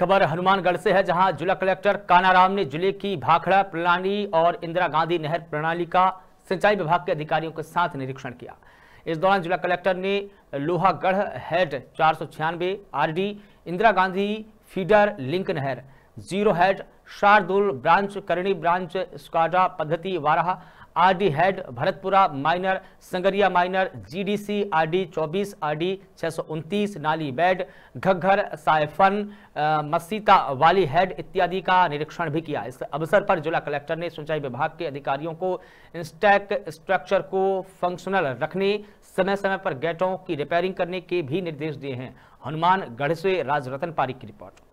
खबर हनुमानगढ़ से है जहां जिला कलेक्टर कानाराम ने जिले की भाखड़ा प्रणाली और इंदिरा गांधी नहर प्रणाली का सिंचाई विभाग के अधिकारियों के साथ निरीक्षण किया इस दौरान जिला कलेक्टर ने लोहागढ़ हेड चार सौ छियानवे D Indira Gandhi feeder link नहर zero head Shardul branch Karni branch SCADA पद्धति Varah RD head Bharatpura minor Sangaria minor GDC RD 24 RD 629 नाली बेड घग्घर साइफन मसीता वाली हेड इत्यादि का निरीक्षण भी किया इस अवसर पर जिला कलेक्टर ने सिंचाई विभाग के अधिकारियों को इंस्टैक स्ट्रक्चर को फंक्शनल रखने समय समय पर गेटों की रिपेयरिंग करने के भी निर्देश दिए हैं हनुमानगढ़ से राजरतन पारी की रिपोर्ट